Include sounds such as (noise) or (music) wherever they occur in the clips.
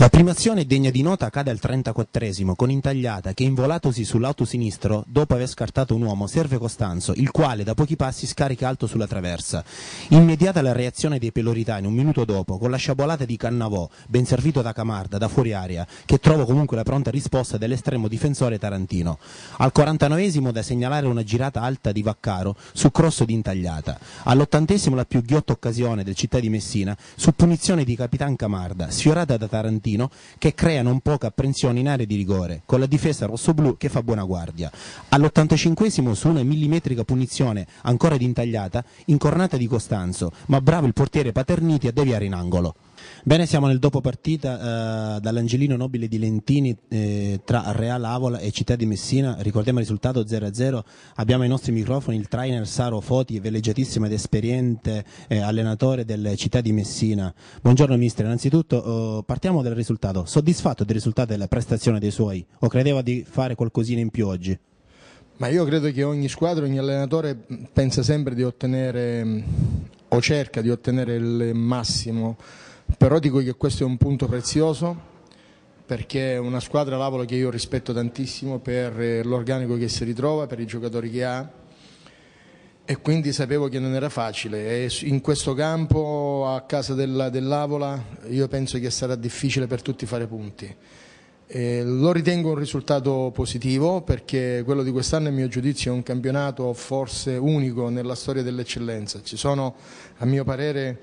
La primazione degna di nota cade al 34esimo con intagliata che involatosi sull'auto sinistro dopo aver scartato un uomo serve Costanzo il quale da pochi passi scarica alto sulla traversa. Immediata la reazione dei peloritani un minuto dopo con la sciabolata di Cannavò ben servito da Camarda da fuori aria che trova comunque la pronta risposta dell'estremo difensore tarantino. Al 49esimo da segnalare una girata alta di Vaccaro su crosso di intagliata. All'ottantesimo la più ghiotta occasione del città di Messina su punizione di Capitan Camarda sfiorata da Tarantino Martino che crea non poca apprensione in area di rigore, con la difesa rossoblu che fa buona guardia. All'85 su una millimetrica punizione ancora d'intagliata, incornata di Costanzo, ma bravo il portiere Paterniti a deviare in angolo. Bene, siamo nel dopo partita eh, dall'Angelino Nobile di Lentini eh, tra Real Avola e Città di Messina. Ricordiamo il risultato 0-0. Abbiamo ai nostri microfoni il trainer Saro Foti, veleggiatissimo ed esperiente eh, allenatore del Città di Messina. Buongiorno Ministro, innanzitutto oh, partiamo dal risultato. Soddisfatto del risultato e della prestazione dei suoi o credeva di fare qualcosina in più oggi? Ma io credo che ogni squadra, ogni allenatore mm, pensa sempre di ottenere mm, o cerca di ottenere il massimo, però dico che questo è un punto prezioso perché è una squadra Lavolo che io rispetto tantissimo per eh, l'organico che si ritrova, per i giocatori che ha, e quindi sapevo che non era facile e in questo campo a casa della, dell'Avola io penso che sarà difficile per tutti fare punti. Eh, lo ritengo un risultato positivo perché quello di quest'anno, a mio giudizio, è un campionato forse unico nella storia dell'eccellenza. Ci sono, a mio parere,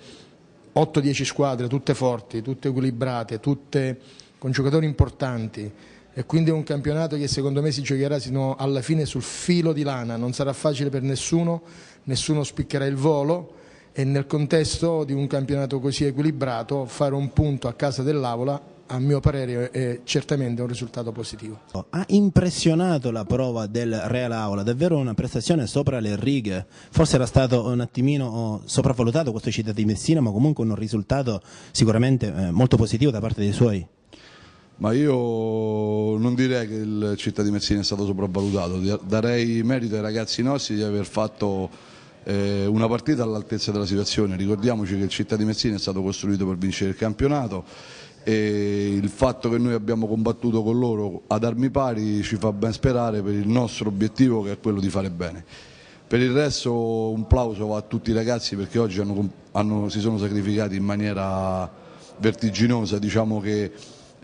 8-10 squadre, tutte forti, tutte equilibrate, tutte con giocatori importanti e quindi è un campionato che secondo me si giocherà sino alla fine sul filo di lana, non sarà facile per nessuno, nessuno spiccherà il volo e nel contesto di un campionato così equilibrato fare un punto a casa dell'Avola a mio parere è certamente un risultato positivo. Oh, ha impressionato la prova del Real Aula, davvero una prestazione sopra le righe, forse era stato un attimino oh, sopravvalutato questo città di Messina ma comunque un risultato sicuramente eh, molto positivo da parte dei suoi. Ma io non direi che il città di Messina è stato sopravvalutato, darei merito ai ragazzi nostri di aver fatto eh, una partita all'altezza della situazione, ricordiamoci che il città di Messina è stato costruito per vincere il campionato e il fatto che noi abbiamo combattuto con loro ad armi pari ci fa ben sperare per il nostro obiettivo che è quello di fare bene. Per il resto un plauso va a tutti i ragazzi perché oggi hanno, hanno, si sono sacrificati in maniera vertiginosa, diciamo che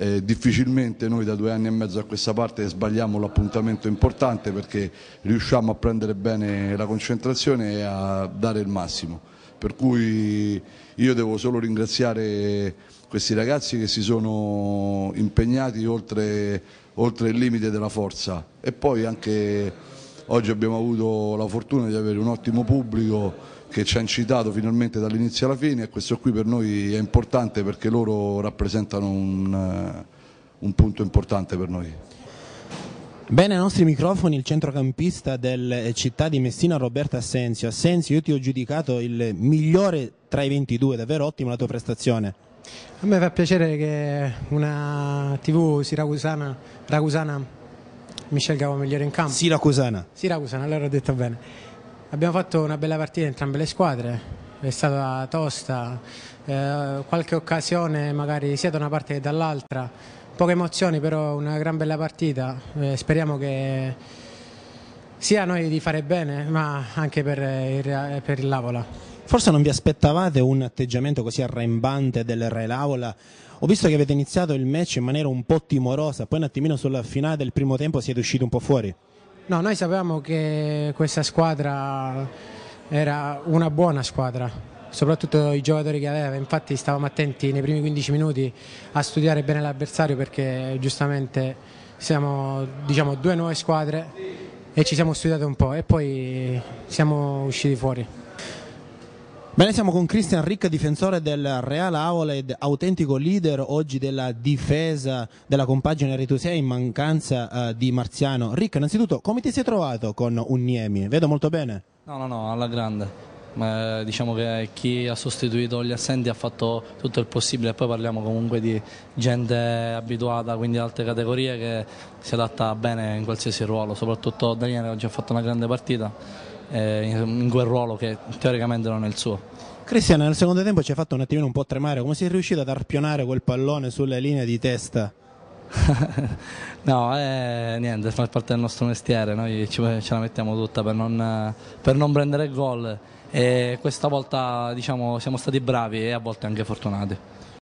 eh, difficilmente noi da due anni e mezzo a questa parte sbagliamo l'appuntamento importante perché riusciamo a prendere bene la concentrazione e a dare il massimo. Per cui io devo solo ringraziare questi ragazzi che si sono impegnati oltre, oltre il limite della forza e poi anche oggi abbiamo avuto la fortuna di avere un ottimo pubblico che ci ha incitato finalmente dall'inizio alla fine e questo qui per noi è importante perché loro rappresentano un, eh, un punto importante per noi. Bene, ai nostri microfoni il centrocampista del Città di Messina Roberto Assenzio. Assenzio, io ti ho giudicato il migliore tra i 22, davvero ottima la tua prestazione. A me fa piacere che una TV siracusana, ragusana, mi scelga come migliore in campo. Siracusana. Siracusana, allora ho detto bene Abbiamo fatto una bella partita entrambe le squadre, è stata tosta, eh, qualche occasione magari sia da una parte che dall'altra, poche emozioni però una gran bella partita, eh, speriamo che sia a noi di fare bene ma anche per, il, per il Lavola. Forse non vi aspettavate un atteggiamento così arrembante del Re Lavola, ho visto che avete iniziato il match in maniera un po' timorosa, poi un attimino sulla finale del primo tempo siete usciti un po' fuori. No, noi sapevamo che questa squadra era una buona squadra, soprattutto i giocatori che aveva, infatti stavamo attenti nei primi 15 minuti a studiare bene l'avversario perché giustamente siamo diciamo, due nuove squadre e ci siamo studiate un po' e poi siamo usciti fuori. Bene, siamo con Christian Ricca, difensore del Real Aula ed autentico leader oggi della difesa della compagine Retusea in mancanza uh, di Marziano. Ricca, innanzitutto, come ti sei trovato con un Niemi? Vedo molto bene. No, no, no, alla grande. Ma, eh, diciamo che chi ha sostituito gli assenti ha fatto tutto il possibile e poi parliamo comunque di gente abituata, quindi altre categorie che si adatta bene in qualsiasi ruolo, soprattutto Daniele oggi ha fatto una grande partita eh, in quel ruolo che teoricamente non è il suo. Cristiano nel secondo tempo ci ha fatto un attimino un po' tremare, come sei riuscito ad arpionare quel pallone sulle linee di testa? (laughs) no, eh, niente, fa parte del nostro mestiere, noi ci, ce la mettiamo tutta per non, per non prendere gol e questa volta diciamo, siamo stati bravi e a volte anche fortunati.